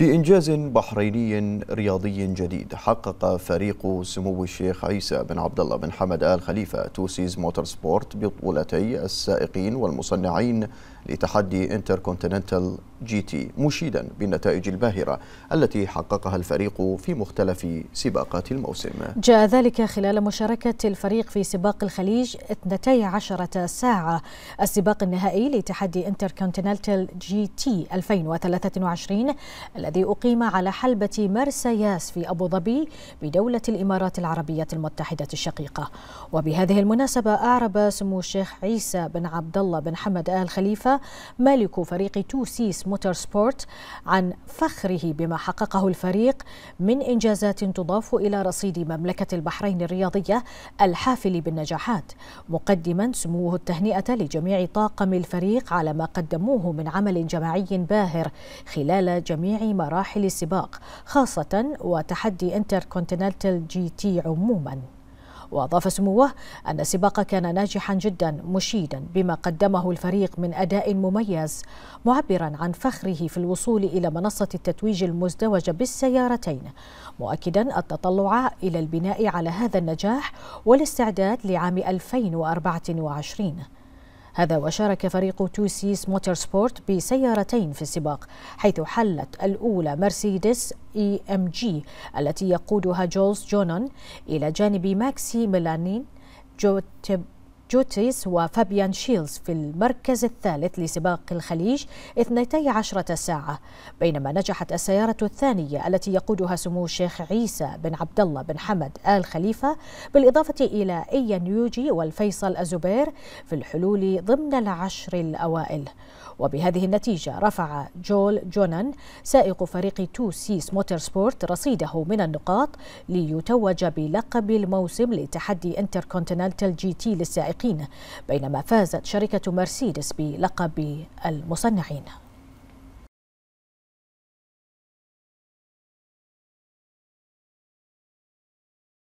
في إنجاز بحريني رياضي جديد حقق فريق سمو الشيخ عيسى بن عبد الله بن حمد آل خليفة توسيز موتور سبورت بطولتي السائقين والمصنعين لتحدي انتركونتيننتال جي تي مشيدا بالنتائج الباهرة التي حققها الفريق في مختلف سباقات الموسم جاء ذلك خلال مشاركة الفريق في سباق الخليج 12 ساعة السباق النهائي لتحدي انتركونتيننتال جي تي 2023 الذي أقيم على حلبة مرسياس في أبو ظبي بدولة الإمارات العربية المتحدة الشقيقة وبهذه المناسبة أعرب سمو الشيخ عيسى بن عبد الله بن حمد آل خليفة مالك فريق تو سيس موتور سبورت عن فخره بما حققه الفريق من إنجازات تضاف إلى رصيد مملكة البحرين الرياضية الحافل بالنجاحات مقدما سموه التهنئة لجميع طاقم الفريق على ما قدموه من عمل جماعي باهر خلال جميع مراحل السباق خاصة وتحدي انتركونتيننتال جي تي عموماً وأضاف سموه أن السباق كان ناجحا جدا مشيدا بما قدمه الفريق من أداء مميز معبرا عن فخره في الوصول إلى منصة التتويج المزدوجة بالسيارتين مؤكدا التطلع إلى البناء على هذا النجاح والاستعداد لعام 2024 هذا وشارك فريق توسيس موتور سبورت بسيارتين في السباق حيث حلت الأولى مرسيدس اي ام جي التي يقودها جولز جونون إلى جانب ماكسي ميلانين جوتيب جوتيس وفابيان شيلز في المركز الثالث لسباق الخليج 12 ساعة بينما نجحت السيارة الثانية التي يقودها سمو الشيخ عيسى بن عبد الله بن حمد آل خليفة بالإضافة إلى إيا نيوجي والفيصل الزبير في الحلول ضمن العشر الأوائل وبهذه النتيجة رفع جول جونان سائق فريق تو سيس موتور سبورت رصيده من النقاط ليتوج بلقب الموسم لتحدي انتركونتيننتال جي تي للسائقين المحققين بينما فازت شركة مرسيدس بلقب المصنعين